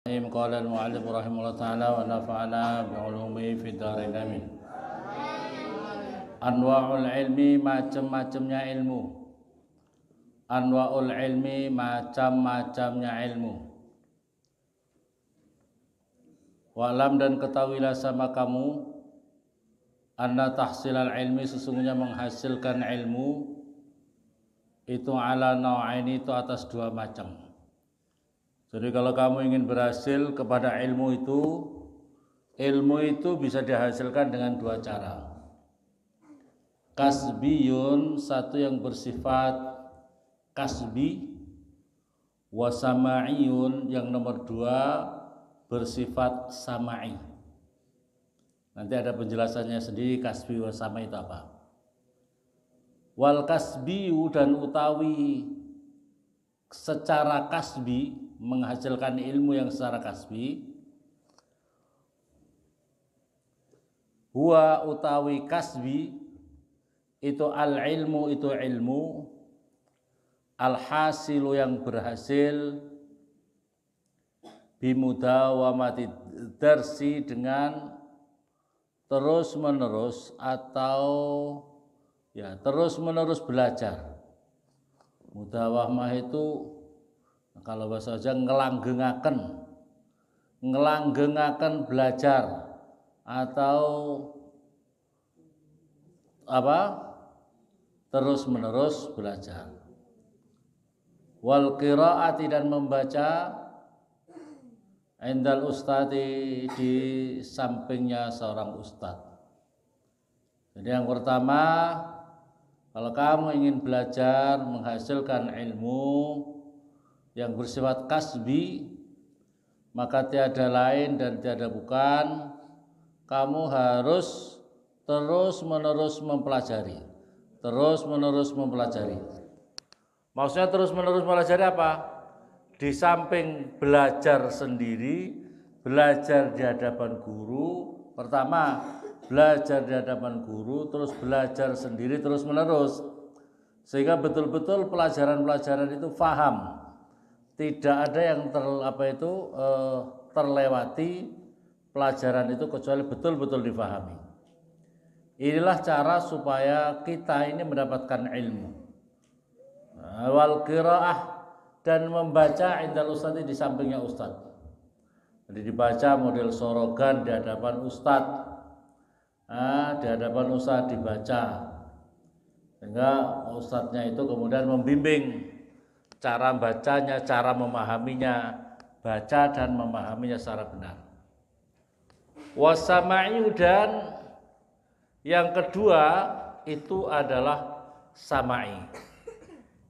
الرحيم قال المؤلف رحمه الله تعالى ونفعنا بعلومه في الدارين آمين Anwaul ilmi macam-macamnya ilmu Anwaul ilmi macam-macamnya ilmu Walam dan ketahuilah sama kamu Anna tahsilal ilmi sesungguhnya menghasilkan ilmu Itu ala nau'aini itu atas dua macam jadi kalau kamu ingin berhasil kepada ilmu itu, ilmu itu bisa dihasilkan dengan dua cara. Kasbiyun satu yang bersifat kasbi, wasama'iyun yang nomor dua bersifat sama'i. Nanti ada penjelasannya sendiri kasbi wasama'i itu apa. Wal kasbiu dan utawi secara kasbi menghasilkan ilmu yang secara kasbi huwa utawi kasbi itu al ilmu itu ilmu al hasilu yang berhasil bimudawamati dersi dengan terus menerus atau ya terus menerus belajar mudawamah itu kalau bahasa aja ngelanggengaken ngelanggengaken belajar atau apa terus menerus belajar wal qiraati dan membaca Endal ustadi di sampingnya seorang ustad. Jadi yang pertama, kalau kamu ingin belajar menghasilkan ilmu, yang bersifat kasbi maka tiada lain dan tiada bukan kamu harus terus menerus mempelajari terus menerus mempelajari maksudnya terus menerus mempelajari apa di samping belajar sendiri belajar di hadapan guru pertama belajar di hadapan guru terus belajar sendiri terus menerus sehingga betul-betul pelajaran-pelajaran itu faham tidak ada yang ter, apa itu uh, terlewati pelajaran itu kecuali betul-betul difahami. Inilah cara supaya kita ini mendapatkan ilmu. Wal qiraah dan membaca indal ustadz di sampingnya ustadz. Jadi dibaca model sorogan di hadapan ustadz. Nah, di hadapan ustadz dibaca. Sehingga ustadznya itu kemudian membimbing cara bacanya, cara memahaminya, baca dan memahaminya secara benar. Wasama'i dan yang kedua itu adalah sama'i.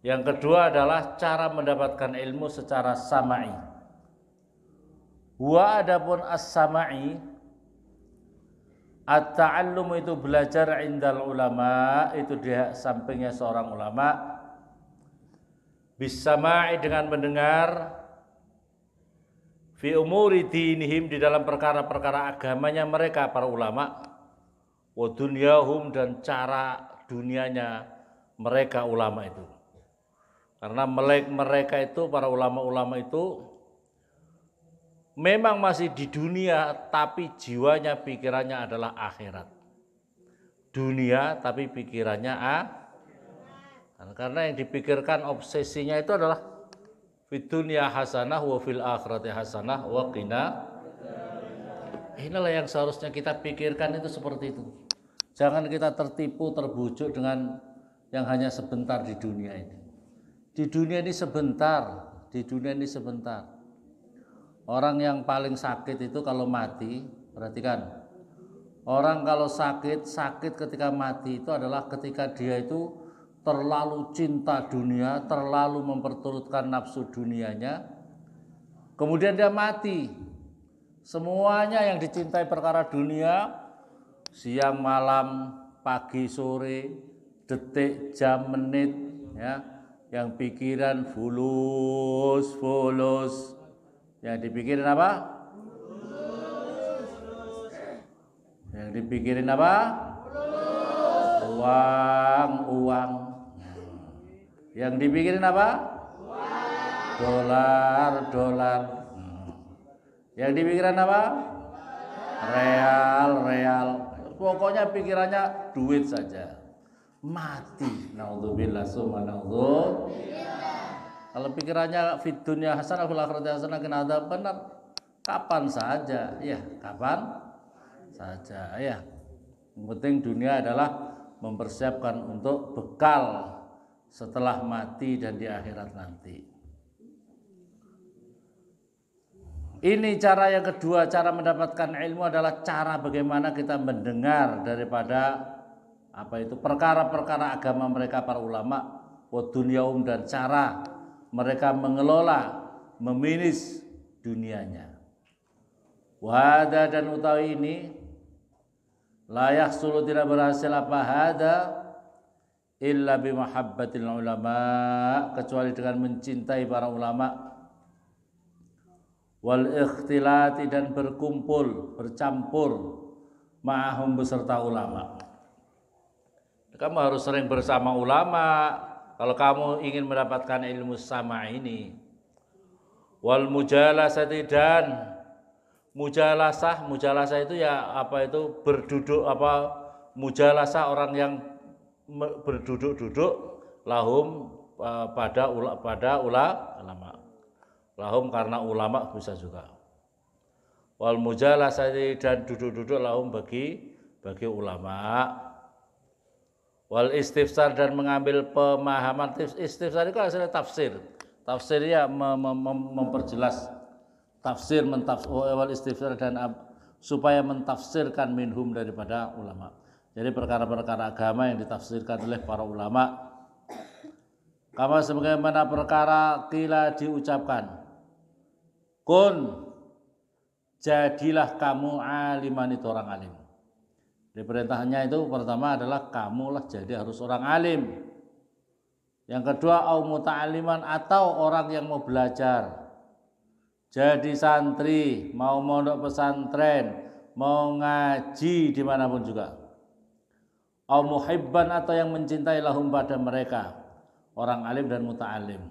Yang kedua adalah cara mendapatkan ilmu secara sama'i. Wa adapun as-sama'i at-ta'allum itu belajar indal ulama, itu dia sampingnya seorang ulama bisama'i dengan mendengar fi umuri dinihim di dalam perkara-perkara agamanya mereka para ulama wa dunyahum dan cara dunianya mereka ulama itu karena melek mereka itu para ulama-ulama itu memang masih di dunia tapi jiwanya pikirannya adalah akhirat dunia tapi pikirannya ah, Nah, karena yang dipikirkan obsesinya itu adalah dunia hasanah wa fil akhirati hasanah wa qina inilah yang seharusnya kita pikirkan itu seperti itu jangan kita tertipu terbujuk dengan yang hanya sebentar di dunia ini di dunia ini sebentar di dunia ini sebentar orang yang paling sakit itu kalau mati perhatikan orang kalau sakit sakit ketika mati itu adalah ketika dia itu terlalu cinta dunia, terlalu memperturutkan nafsu dunianya. Kemudian dia mati. Semuanya yang dicintai perkara dunia, siang, malam, pagi, sore, detik, jam, menit, ya, yang pikiran fulus, fulus, yang dipikirin apa? Yang dipikirin apa? Uang, uang. Yang dipikirin apa? Dolar, dolar. Hmm. Yang dipikirin apa? Real, real. Pokoknya pikirannya duit saja. Mati. Naudzubillah summa Kalau pikirannya fit dunia hasanah fil akhirati hasanah kena ada benar. Kapan saja, ya, kapan saja, ya. Yang penting dunia adalah mempersiapkan untuk bekal setelah mati dan di akhirat nanti. Ini cara yang kedua, cara mendapatkan ilmu adalah cara bagaimana kita mendengar daripada apa itu perkara-perkara agama mereka para ulama wadunyaum dan cara mereka mengelola, meminis dunianya. Wahada dan utawi ini layak sulut tidak berhasil apa hada illa bimahabbatil ulama kecuali dengan mencintai para ulama wal ikhtilati dan berkumpul bercampur ma'ahum beserta ulama kamu harus sering bersama ulama kalau kamu ingin mendapatkan ilmu sama ini wal mujalasati dan mujalasah mujalasah itu ya apa itu berduduk apa mujalasah orang yang berduduk-duduk lahum e, pada ulama pada ulama lahum karena ulama bisa juga wal mujalasati dan duduk-duduk lahum bagi bagi ulama wal istifsar dan mengambil pemahaman istifsar itu hasilnya tafsir tafsirnya mem mem memperjelas tafsir mentafsir wal istifsar dan supaya mentafsirkan minhum daripada ulama jadi perkara-perkara agama yang ditafsirkan oleh para ulama kama sebagaimana perkara kila diucapkan kun jadilah kamu aliman itu orang alim jadi perintahnya itu pertama adalah kamulah jadi harus orang alim yang kedua au muta'aliman atau orang yang mau belajar jadi santri mau mondok pesantren mau ngaji dimanapun juga au muhibban atau yang mencintai lahum pada mereka orang alim dan alim.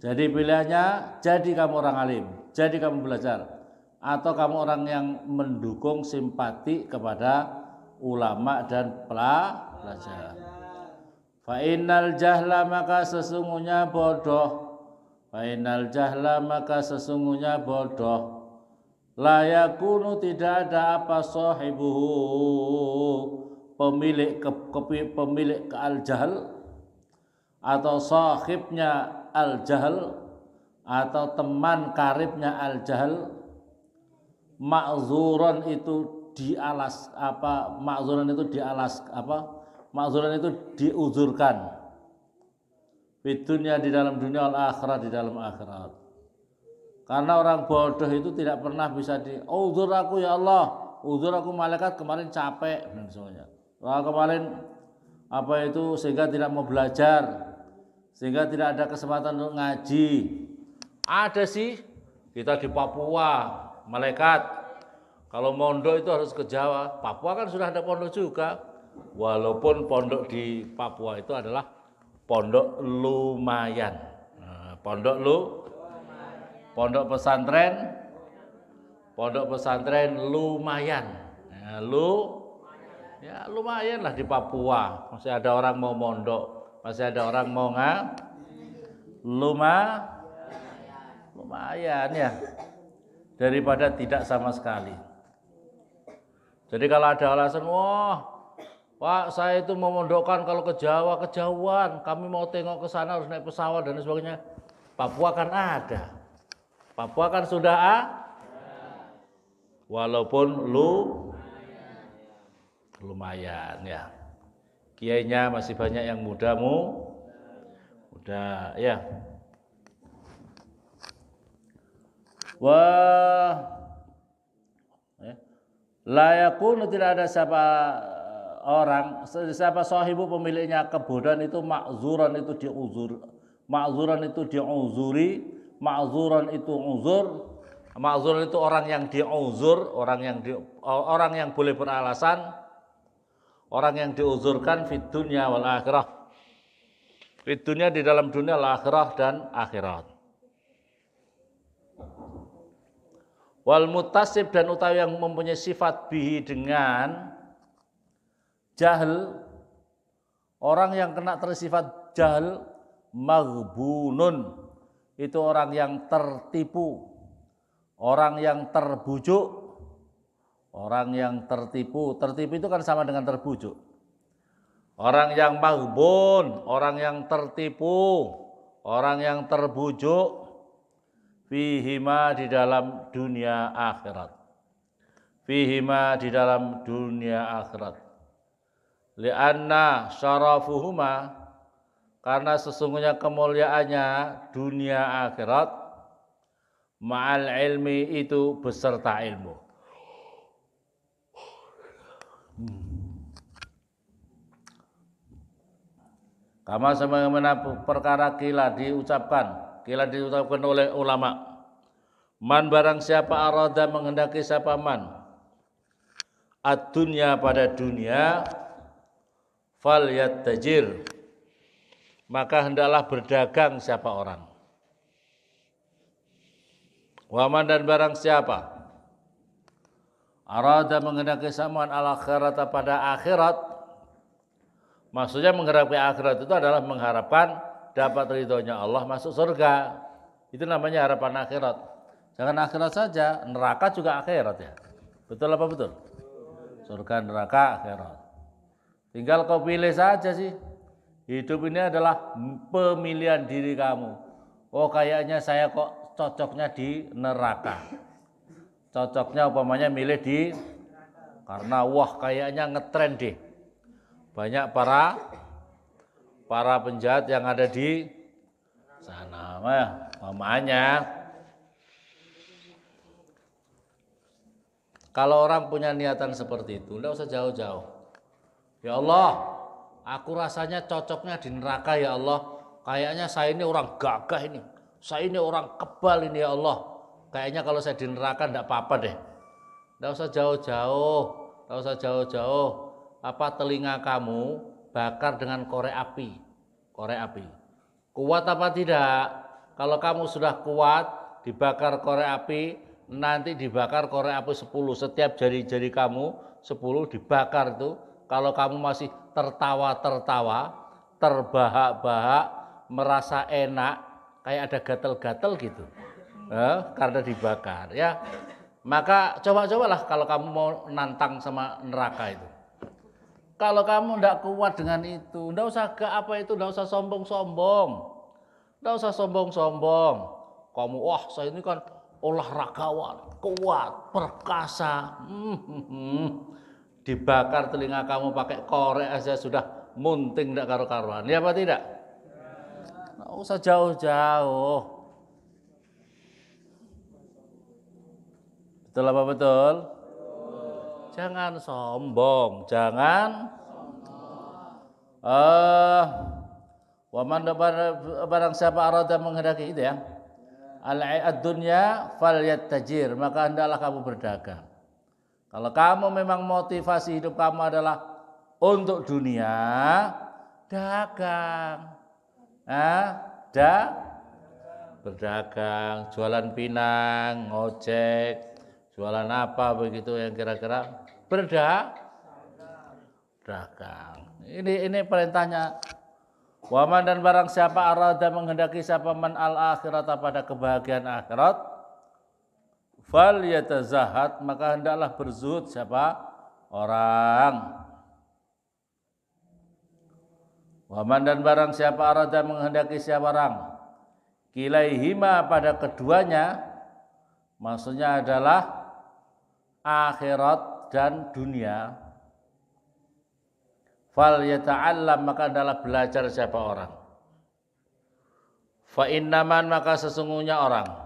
jadi pilihannya jadi kamu orang alim jadi kamu belajar atau kamu orang yang mendukung simpati kepada ulama dan pelajar fa jahla maka sesungguhnya bodoh fa jahla maka sesungguhnya bodoh layakunu tidak ada apa sahibuhu pemilik ke, ke pemilik ke al jahal atau sahibnya al jahal atau teman karibnya al jahal makzuron itu dialas apa makzuron itu dialas apa makzuron itu diuzurkan fitunya di dalam dunia al akhirat di dalam akhirat karena orang bodoh itu tidak pernah bisa di oh, uzur aku ya Allah, uzur aku malaikat kemarin capek dan hmm, semuanya. Wah, kemarin apa itu sehingga tidak mau belajar, sehingga tidak ada kesempatan untuk ngaji. Ada sih kita di Papua, malaikat. Kalau mondok itu harus ke Jawa. Papua kan sudah ada pondok juga. Walaupun pondok di Papua itu adalah pondok lumayan. Nah, pondok lu pondok pesantren pondok pesantren lumayan ya, lu ya lumayan lah di Papua masih ada orang mau mondok masih ada orang mau nggak, luma lumayan ya daripada tidak sama sekali jadi kalau ada alasan wah Pak, saya itu mau mondokkan kalau ke Jawa, kejauhan. Kami mau tengok ke sana harus naik pesawat dan sebagainya. Papua kan ada. Papua kan sudah A. Ah? Walaupun lu lumayan ya. Kiainya masih banyak yang mudamu. Muda ya. Wah eh. layakun tidak ada siapa eh, orang siapa sahibu pemiliknya kebodohan itu makzuran itu diuzur makzuran itu diuzuri ma'zuran itu uzur ma'zuran itu orang yang diuzur, orang yang di, eh, orang yang boleh beralasan, orang yang diuzurkan fit dunya wal akhirah. Fit dunya di dalam dunia wal akhirah dan akhirat. Wal mutasib dan utawi yang mempunyai sifat bihi dengan jahil orang yang kena tersifat jahil maghbunun itu orang yang tertipu, orang yang terbujuk, orang yang tertipu. Tertipu itu kan sama dengan terbujuk. Orang yang mahbun, orang yang tertipu, orang yang terbujuk fihima di dalam dunia akhirat. Fihima di dalam dunia akhirat. Lianna syarafuhuma karena sesungguhnya kemuliaannya dunia akhirat ma'al ilmi itu beserta ilmu kama sebagaimana perkara kila diucapkan kila diucapkan oleh ulama man barang siapa arada menghendaki siapa man ad dunia pada dunia fal yattajir maka hendaklah berdagang siapa orang. Waman dan barang siapa arada mengenai kesamaan ala akhirat pada akhirat maksudnya mengharapkan akhirat itu adalah mengharapkan dapat ridhonya Allah masuk surga itu namanya harapan akhirat jangan akhirat saja neraka juga akhirat ya betul apa betul surga neraka akhirat tinggal kau pilih saja sih Hidup ini adalah pemilihan diri kamu. Oh kayaknya saya kok cocoknya di neraka. Cocoknya umpamanya milih di karena wah kayaknya ngetren deh. Banyak para para penjahat yang ada di sana. mah, umpamanya. kalau orang punya niatan seperti itu, enggak usah jauh-jauh. Ya Allah, Aku rasanya cocoknya di neraka ya Allah. Kayaknya saya ini orang gagah ini. Saya ini orang kebal ini ya Allah. Kayaknya kalau saya di neraka enggak apa-apa deh. Enggak usah jauh-jauh. Enggak usah jauh-jauh. Apa telinga kamu bakar dengan korek api. Korek api. Kuat apa tidak? Kalau kamu sudah kuat dibakar korek api, nanti dibakar korek api 10 setiap jari-jari kamu 10 dibakar itu. Kalau kamu masih tertawa-tertawa, terbahak-bahak, merasa enak, kayak ada gatel-gatel gitu. Eh, karena dibakar ya. Maka coba-cobalah kalau kamu mau nantang sama neraka itu. Kalau kamu tidak kuat dengan itu, tidak usah ke apa itu, tidak usah sombong-sombong. Tidak usah sombong-sombong. Kamu, wah saya ini kan olahragawan, kuat, perkasa. Hmm, hmm, hmm dibakar telinga kamu pakai korek aja sudah munting tidak karu-karuan. Ya apa tidak? Nggak usah jauh-jauh. Betul apa betul? Jangan sombong, jangan eh uh, waman barang siapa arada menghendaki itu ya. Al dunya fal tajir maka hendaklah kamu berdagang. Kalau kamu memang motivasi hidup kamu adalah untuk dunia, dagang. Eh, da berdagang, jualan pinang, ngojek, jualan apa begitu yang kira-kira berdagang. dagang. Ini ini perintahnya Waman dan barang siapa arada menghendaki siapa man al akhirata pada kebahagiaan akhirat fal yatazahat maka hendaklah berzuhud siapa orang Waman dan barang siapa arada menghendaki siapa orang hima pada keduanya maksudnya adalah akhirat dan dunia fal yata'allam maka adalah belajar siapa orang fa innaman maka sesungguhnya orang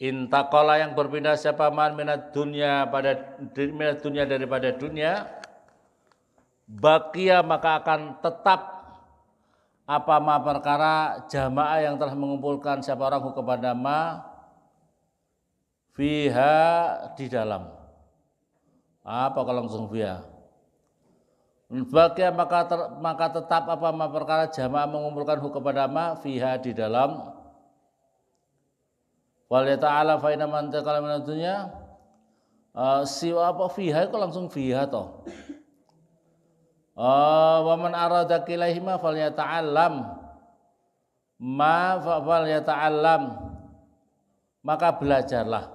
Intakola yang berpindah siapa man minat dunia pada minat dunia daripada dunia bakia maka akan tetap apa ma perkara jamaah yang telah mengumpulkan siapa orang kepada ma fiha di dalam apa kalau langsung fiha bakia maka maka tetap apa ma perkara jamaah mengumpulkan kepada ma fiha di dalam Wal ta'ala faina manta man taqala min eh, siwa apa fiha kok langsung fiha toh. Eh, wa man arada kilaihima ta'alam ma ta'alam maka belajarlah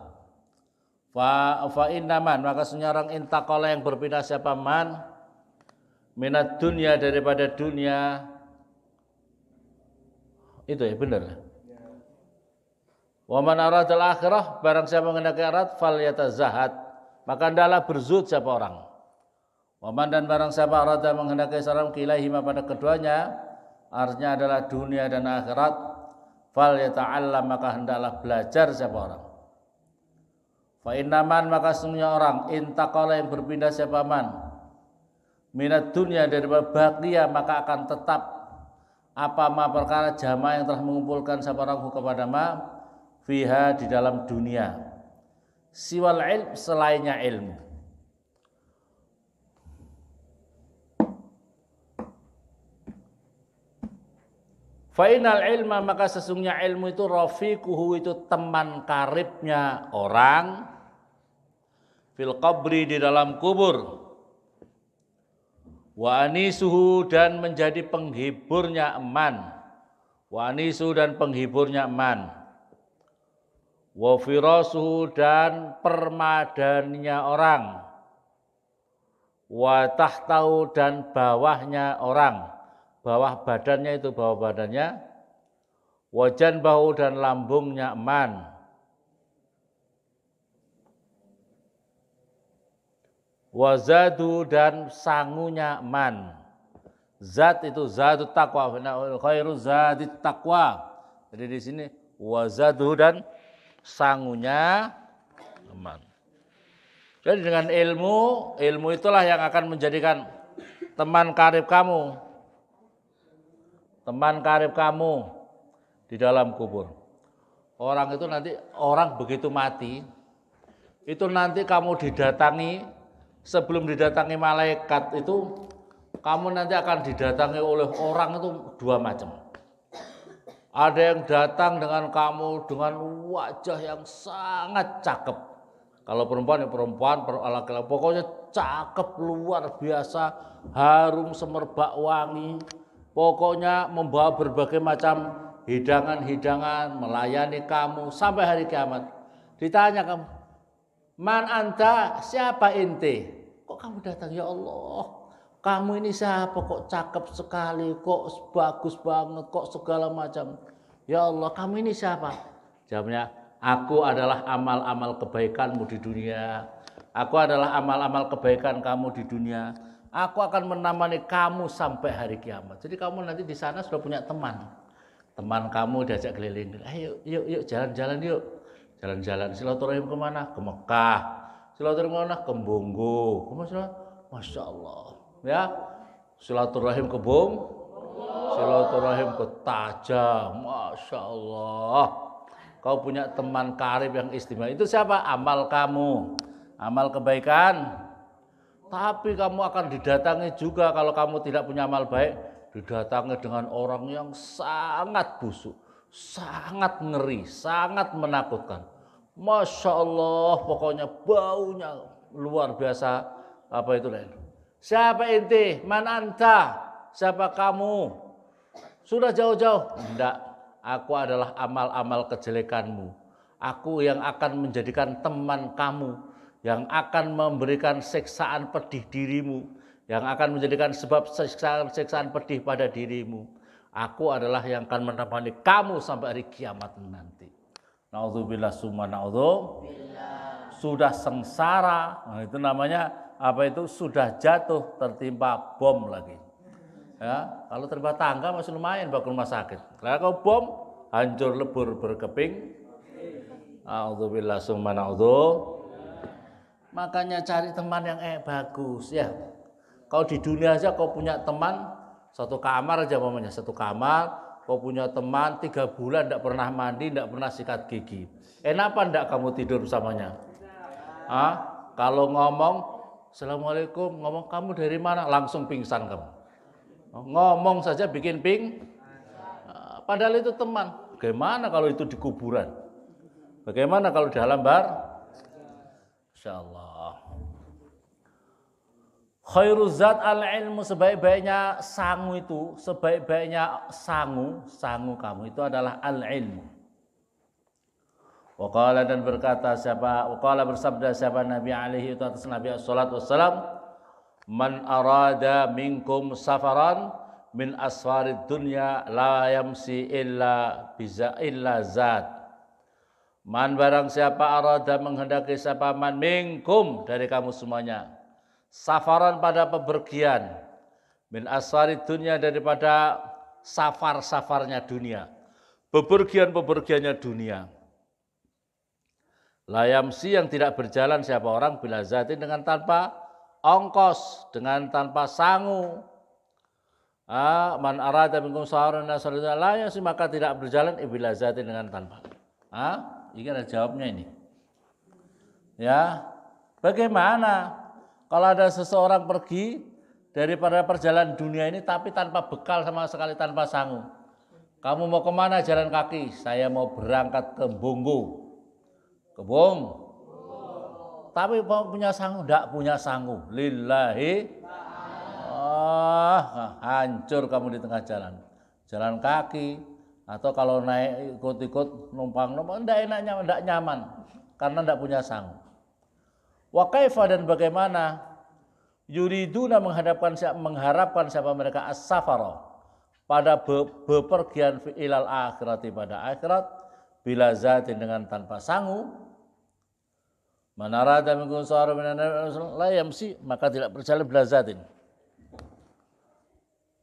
fa fa man maka senyarang intakola yang berpindah siapa man minat dunia daripada dunia itu ya benar ya? Wa man aradal akhirah barang siapa mengenai akhirat fal yatazahat. Maka adalah berzuhud siapa orang. Wa man dan barang siapa arada menghendaki salam kilaihima pada keduanya artinya adalah dunia dan akhirat fal yata'allam maka hendaklah belajar siapa orang. Fa innaman maka semuanya orang intaqala yang berpindah siapa man minat dunia dari bahagia maka akan tetap apa ma perkara jamaah yang telah mengumpulkan siapa orang kepada ma fiha di dalam dunia siwal ilm selainnya ilmu Fainal ilma maka sesungguhnya ilmu itu rafiquhu itu teman karibnya orang fil qabri di dalam kubur wa anisuhu dan menjadi penghiburnya eman wa anisuhu dan penghiburnya eman wa dan permadannya orang watahtau dan bawahnya orang bawah badannya itu bawah badannya wajan bahu dan lambungnya eman wazadu dan sangunya man zat itu zatut takwa khairu zadit takwa jadi di sini wazadu dan sangunya teman. Jadi dengan ilmu, ilmu itulah yang akan menjadikan teman karib kamu. Teman karib kamu di dalam kubur. Orang itu nanti orang begitu mati itu nanti kamu didatangi sebelum didatangi malaikat itu kamu nanti akan didatangi oleh orang itu dua macam. Ada yang datang dengan kamu dengan wajah yang sangat cakep. Kalau perempuan ya perempuan, laki-laki pokoknya cakep luar biasa, harum semerbak wangi. Pokoknya membawa berbagai macam hidangan-hidangan, melayani kamu sampai hari kiamat. Ditanya kamu, "Man anta? Siapa inti? Kok kamu datang ya Allah?" kamu ini siapa kok cakep sekali, kok bagus banget, kok segala macam. Ya Allah, kamu ini siapa? Jawabnya, aku adalah amal-amal kebaikanmu di dunia. Aku adalah amal-amal kebaikan kamu di dunia. Aku akan menemani kamu sampai hari kiamat. Jadi kamu nanti di sana sudah punya teman. Teman kamu diajak keliling. Ayo, eh, yuk, yuk, jalan-jalan yuk. Jalan-jalan silaturahim kemana? Ke Mekah. Silaturahim kemana? Ke Bunggu. Masya Allah ya silaturahim ke Bung silaturahim ke tajam Masya Allah kau punya teman karib yang istimewa itu siapa amal kamu amal kebaikan tapi kamu akan didatangi juga kalau kamu tidak punya amal baik didatangi dengan orang yang sangat busuk sangat ngeri, sangat menakutkan. Masya Allah, pokoknya baunya luar biasa. Apa itu lain? Siapa ente? Man anta? Siapa kamu? Sudah jauh-jauh? Enggak. Aku adalah amal-amal kejelekanmu. Aku yang akan menjadikan teman kamu, yang akan memberikan siksaan pedih dirimu, yang akan menjadikan sebab siksaan-siksaan pedih pada dirimu. Aku adalah yang akan menemani kamu sampai hari kiamat nanti. Nauzubillah summa naudzubillah. Sudah sengsara, nah, itu namanya apa itu sudah jatuh tertimpa bom lagi. Ya, kalau tertimpa tangga masih lumayan bakal rumah sakit. Kalau bom hancur lebur berkeping. mana Makanya cari teman yang eh bagus ya. kalau di dunia aja kau punya teman satu kamar aja mamanya satu kamar. Kau punya teman tiga bulan tidak pernah mandi, tidak pernah sikat gigi. Enapa eh, tidak kamu tidur samanya? Ah, kalau ngomong Assalamualaikum, ngomong kamu dari mana? Langsung pingsan kamu. Ngomong saja bikin ping. Nah, padahal itu teman. Bagaimana kalau itu di kuburan? Bagaimana kalau di alam bar? Insya Allah. Khairuzat al ilmu sebaik-baiknya sangu itu, sebaik-baiknya sangu, sangu kamu itu adalah al ilmu. Waqala dan berkata siapa waqala bersabda siapa Nabi alaihi atas Nabi sallallahu wasallam man arada minkum safaran min asfarid dunya la yamsi illa biza illa zat Man barang siapa arada menghendaki siapa man minkum dari kamu semuanya safaran pada pepergian min asfarid dunya daripada safar-safarnya dunia bepergian-bepergiannya dunia Layam Layamsi yang tidak berjalan siapa orang bila zatin dengan tanpa ongkos, dengan tanpa sangu. Ah, man arada minkum saharun layam layamsi maka tidak berjalan bila zatin dengan tanpa. Ah, ini ada jawabnya ini. Ya, bagaimana kalau ada seseorang pergi daripada perjalanan dunia ini tapi tanpa bekal sama sekali tanpa sangu? Kamu mau kemana jalan kaki? Saya mau berangkat ke Bunggu kebong. Tapi punya sanggup, tidak punya sanggup, Lillahi. oh, hancur kamu di tengah jalan. Jalan kaki atau kalau naik ikut-ikut numpang-numpang tidak enaknya, tidak nyaman karena tidak punya sanggup. Wakaifa dan bagaimana yuriduna menghadapkan siapa mengharapkan siapa mereka as-safara pada be bepergian ilal akhirat pada akhirat bila zatin dengan tanpa sanggup. Manarada minkum sahara la maka tidak berjalan belazatin.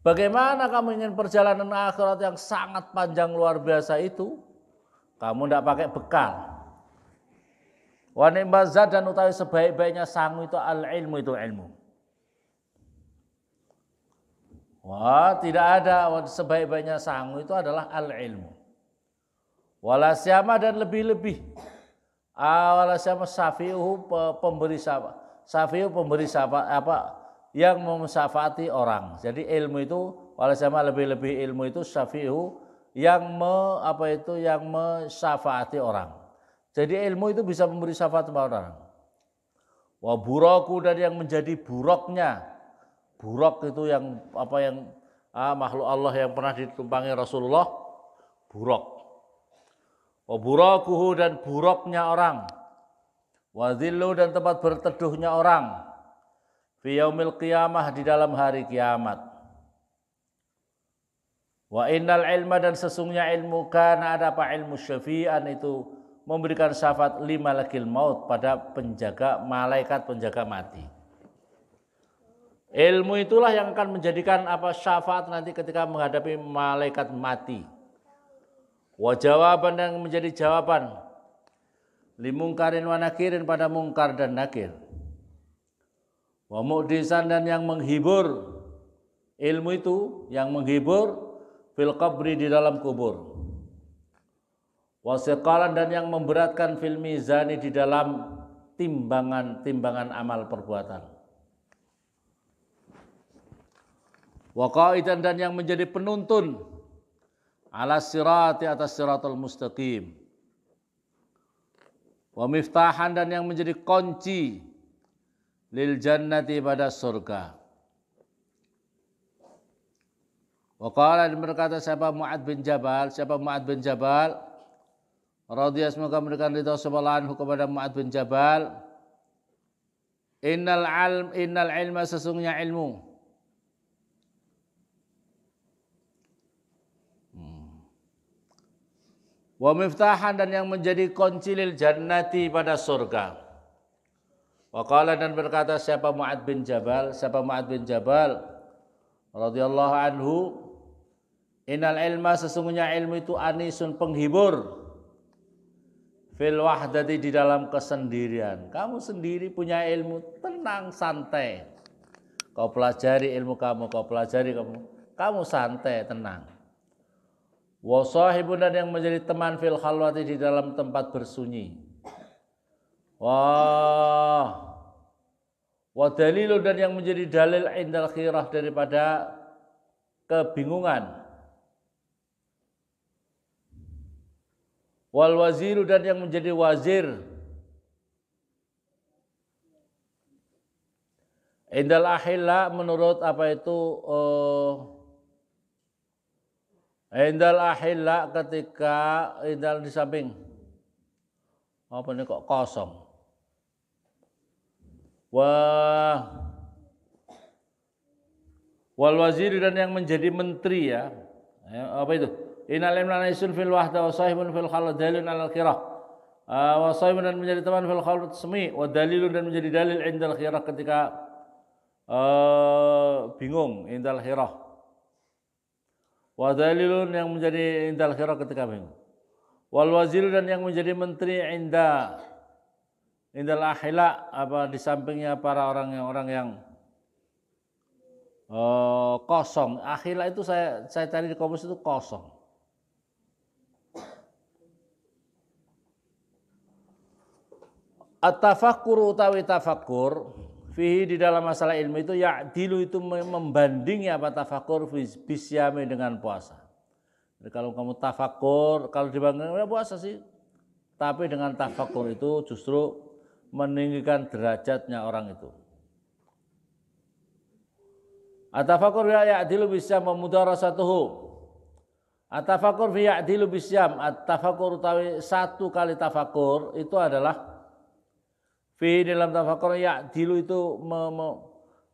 Bagaimana kamu ingin perjalanan akhirat yang sangat panjang luar biasa itu? Kamu tidak pakai bekal. Wanimazad dan utawi sebaik-baiknya sangu itu al ilmu itu ilmu. Wah, tidak ada sebaik-baiknya sangu itu adalah al ilmu. Walasyama dan lebih-lebih awalah siapa Safiuh pemberi safiuh pemberi syafaat apa yang memusafati orang. Jadi ilmu itu walau siapa? lebih-lebih ilmu itu safiuh yang me, apa itu yang mensyafaati orang. Jadi ilmu itu bisa memberi syafaat kepada orang. Wa buraku dari yang menjadi buroknya. Burok itu yang apa yang ah, makhluk Allah yang pernah ditumpangi Rasulullah. Burok. Waburakuhu dan buruknya orang wa dan tempat berteduhnya orang fi yaumil qiyamah di dalam hari kiamat wa innal ilma dan sesungguhnya ilmu kana ada apa ilmu syafi'an itu memberikan syafaat lima lakil maut pada penjaga malaikat penjaga mati ilmu itulah yang akan menjadikan apa syafaat nanti ketika menghadapi malaikat mati Wa jawaban yang menjadi jawaban limungkarin wa nakirin pada mungkar dan nakir. Wa mu'disan dan yang menghibur ilmu itu yang menghibur fil qabri di dalam kubur. Wasiqalan dan yang memberatkan fil mizani di dalam timbangan-timbangan amal perbuatan. wakawitan dan yang menjadi penuntun ala sirati atas siratul mustaqim wa miftahan dan yang menjadi kunci lil jannati pada surga wa qala berkata siapa Mu'ad bin Jabal siapa Mu'ad bin Jabal radhiyallahu semoga memberikan ridha subhanahu kepada Mu'ad bin Jabal innal alm innal ilma sesungguhnya ilmu wa miftahan dan yang menjadi kunci lil jannati pada surga. Waqala dan berkata siapa Mu'ad bin Jabal? Siapa Mu'ad bin Jabal? Radiyallahu anhu Innal ilma sesungguhnya ilmu itu anisun penghibur fil wahdati di dalam kesendirian. Kamu sendiri punya ilmu, tenang, santai. Kau pelajari ilmu kamu, kau pelajari kamu. Kamu santai, tenang. Wa sahibun dan yang menjadi teman fil khalwati di dalam tempat bersunyi. Wah. Wa dalilu dan yang menjadi dalil indal khirah daripada kebingungan. Wal waziru dan yang menjadi wazir Indal ahilla menurut apa itu uh, Indal ahilla ketika indal di samping apa ini kok kosong. Wah wal wazir dan yang menjadi menteri ya. Eh, apa itu? Innal imrana isun fil wahda wa sahibun fil khalad dalilun al kirah. Eh, wa sahibun dan menjadi teman fil khalad semi wa dalilun dan menjadi dalil indal khirah ketika eh, bingung indal khirah dalilun yang menjadi indal khirah ketika bingung. Wal wazir dan yang menjadi menteri inda indal akhila apa di sampingnya para orang yang orang yang uh, kosong. Akhila itu saya saya cari di kamus itu kosong. At-tafakkur utawi tafakkur fihi di dalam masalah ilmu itu ya dilu itu membandingi apa tafakur bisyami dengan puasa. Jadi kalau kamu tafakur, kalau dibandingkan ya puasa sih. Tapi dengan tafakur itu justru meninggikan derajatnya orang itu. Atafakur fi bisa bisyam satu mudarasatuhu. Atafakur fi ya'dilu bisyam. Atafakur tawi satu kali tafakur itu adalah Fi dalam tafakur ya dilu itu me, me,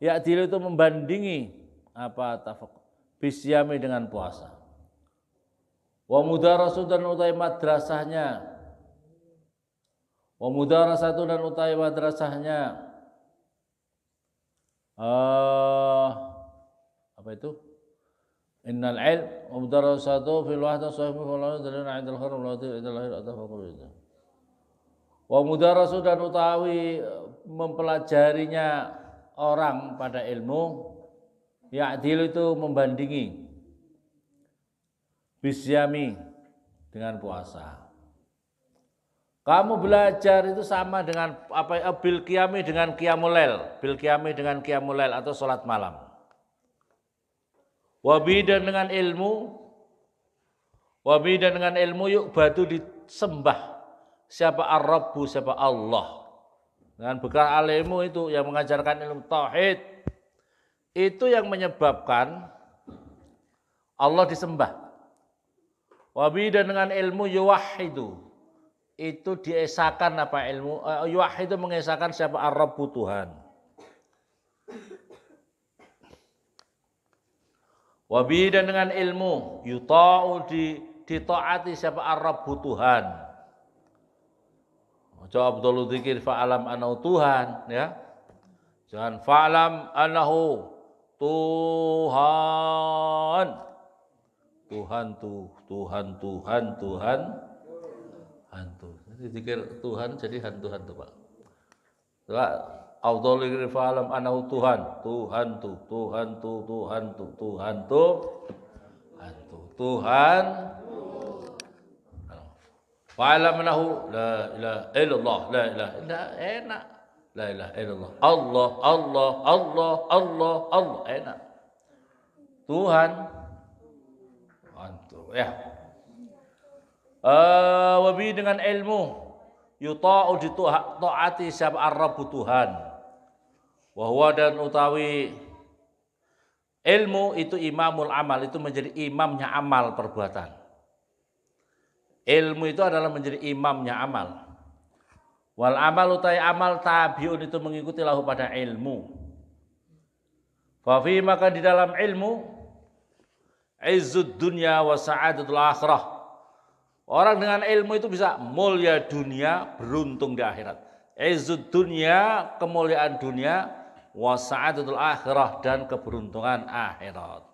ya dilu itu membandingi apa tafakur bisyami dengan puasa. Wa mudarasu dan utai madrasahnya. Wa mudarasatu dan utai madrasahnya. Uh, apa itu? Innal ilm wa mudarasatu fil wahda sahih wa la dalil 'indal khair wa la dalil 'indal khair Wa mudarasu dan utawi eh, mempelajarinya orang pada ilmu ya ya'dil itu membandingi bisyami dengan puasa. Kamu belajar itu sama dengan apa ya, bil kiami dengan kiamulel, bil kiami dengan kiamulel atau sholat malam. Wabi dan dengan ilmu, wabi dan dengan ilmu yuk batu disembah siapa Ar-Rabbu, siapa Allah. Dengan bekal alimu itu yang mengajarkan ilmu tauhid itu yang menyebabkan Allah disembah. Wabi dan dengan ilmu yuwahidu itu diesakan apa ilmu uh, eh, itu mengesahkan siapa Ar-Rabbu Tuhan. Wabi dan dengan ilmu yuta'u di ditaati siapa Ar-Rabbu Tuhan. Jawab dulu zikir fa'alam anahu Tuhan ya. Jangan fa'alam anahu Tuhan. Tuhan tuh, Tuhan Tuhan Tuhan hantu. Jadi zikir Tuhan jadi hantu hantu Pak. Pak Abdul zikir fa'alam anahu Tuhan, Tuhan tuh, Tuhan tuh, Tuhan tuh, Tuhan tuh, hantu. Tuhan Wa'alam lahu la ilaha illallah la ilaha illa enak. La ilaha illallah. Allah, Allah, Allah, Allah, Allah enak. Tuhan. antu ya. Uh, dengan ilmu yuta'u ditaati sab'ar rabbu Tuhan. Wa huwa dan utawi ilmu itu imamul amal itu menjadi imamnya amal perbuatan. Ilmu itu adalah menjadi imamnya amal. Wal amal utai amal tabiun itu mengikuti lahu pada ilmu. Fafi maka di dalam ilmu izzud dunya wa sa'adatul akhirah. Orang dengan ilmu itu bisa mulia dunia, beruntung di akhirat. Izzud dunia kemuliaan dunia, wa sa'adatul akhirah dan keberuntungan akhirat.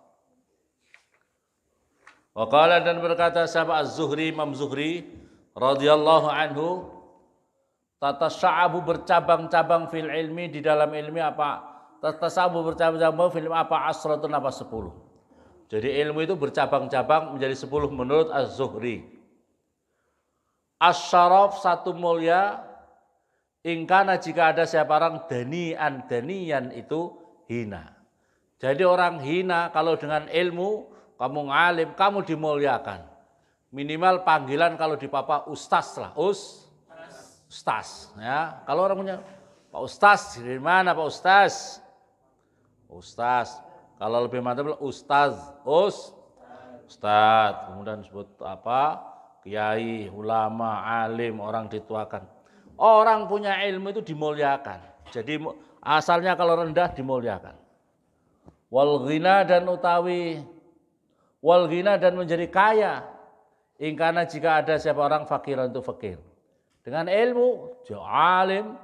Waqala dan berkata siapa Az-Zuhri, Imam Zuhri radhiyallahu anhu, tata sya'abu bercabang-cabang fil ilmi di dalam ilmi apa? Tata sya'abu bercabang-cabang fil ilmi apa? Asratun apa sepuluh. Jadi ilmu itu bercabang-cabang menjadi sepuluh menurut Az-Zuhri. Asyaraf satu mulia ingkana jika ada siapa orang danian danian itu hina. Jadi orang hina kalau dengan ilmu kamu ngalim, kamu dimuliakan. Minimal panggilan kalau di papa ustaz lah, us, ustaz. Ya, kalau orang punya Pak Ustaz, dari mana Pak Ustaz? Ustaz. Kalau lebih mantap Ustaz, us, Ustaz. Kemudian sebut apa? Kiai, ulama, alim, orang dituakan. Orang punya ilmu itu dimuliakan. Jadi asalnya kalau rendah dimuliakan. Wal dan utawi wal ghina dan menjadi kaya ingkana jika ada siapa orang fakir untuk fakir dengan ilmu alim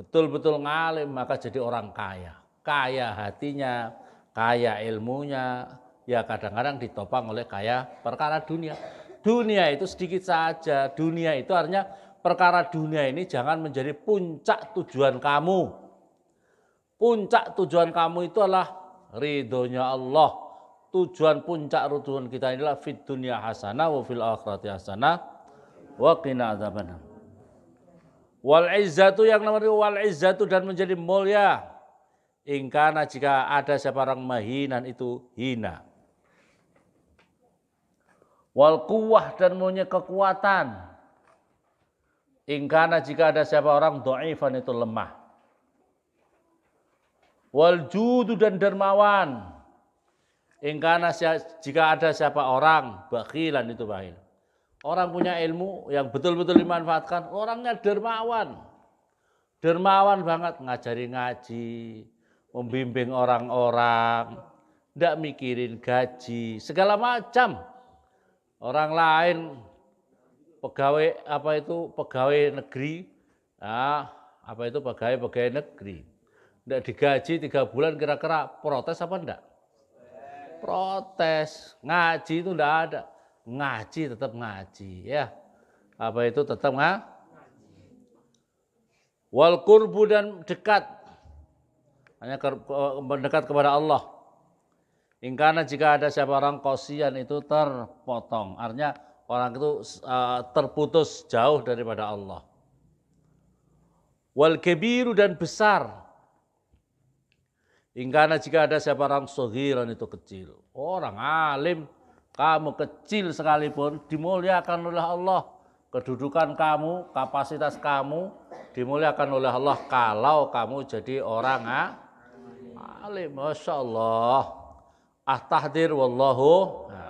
betul-betul ngalim maka jadi orang kaya kaya hatinya kaya ilmunya ya kadang-kadang ditopang oleh kaya perkara dunia dunia itu sedikit saja dunia itu artinya perkara dunia ini jangan menjadi puncak tujuan kamu puncak tujuan kamu itu adalah ridhonya Allah tujuan puncak rutuhan kita inilah fit dunia hasanah wa fil akhirati hasanah wa qina adzabannar. Wal izzatu yang nomor wal izzatu dan menjadi mulia. Ingkana jika ada siapa orang mahinan itu hina. Wal kuwah dan punya kekuatan. Ingkana jika ada siapa orang do'ifan itu lemah. Wal judu dan dermawan Ingkana jika ada siapa orang bakilan itu bakhil. Orang punya ilmu yang betul-betul dimanfaatkan, orangnya dermawan. Dermawan banget ngajari ngaji, membimbing orang-orang, tidak mikirin gaji, segala macam. Orang lain pegawai apa itu pegawai negeri, nah, apa itu pegawai pegawai negeri, tidak digaji tiga bulan kira-kira protes apa enggak? protes. Ngaji itu tidak ada. Ngaji tetap ngaji ya. Apa itu tetap ngaji. Wal kurbu dan dekat. Hanya ke, mendekat kepada Allah. Ingkana jika ada siapa orang kosian itu terpotong. Artinya orang itu eh, terputus jauh daripada Allah. Wal kebiru dan besar Ingkana jika ada siapa orang sohiran itu kecil. Orang alim, kamu kecil sekalipun dimuliakan oleh Allah. Kedudukan kamu, kapasitas kamu dimuliakan oleh Allah kalau kamu jadi orang alim. Masya Allah. ah tahdir wallahu. Nah.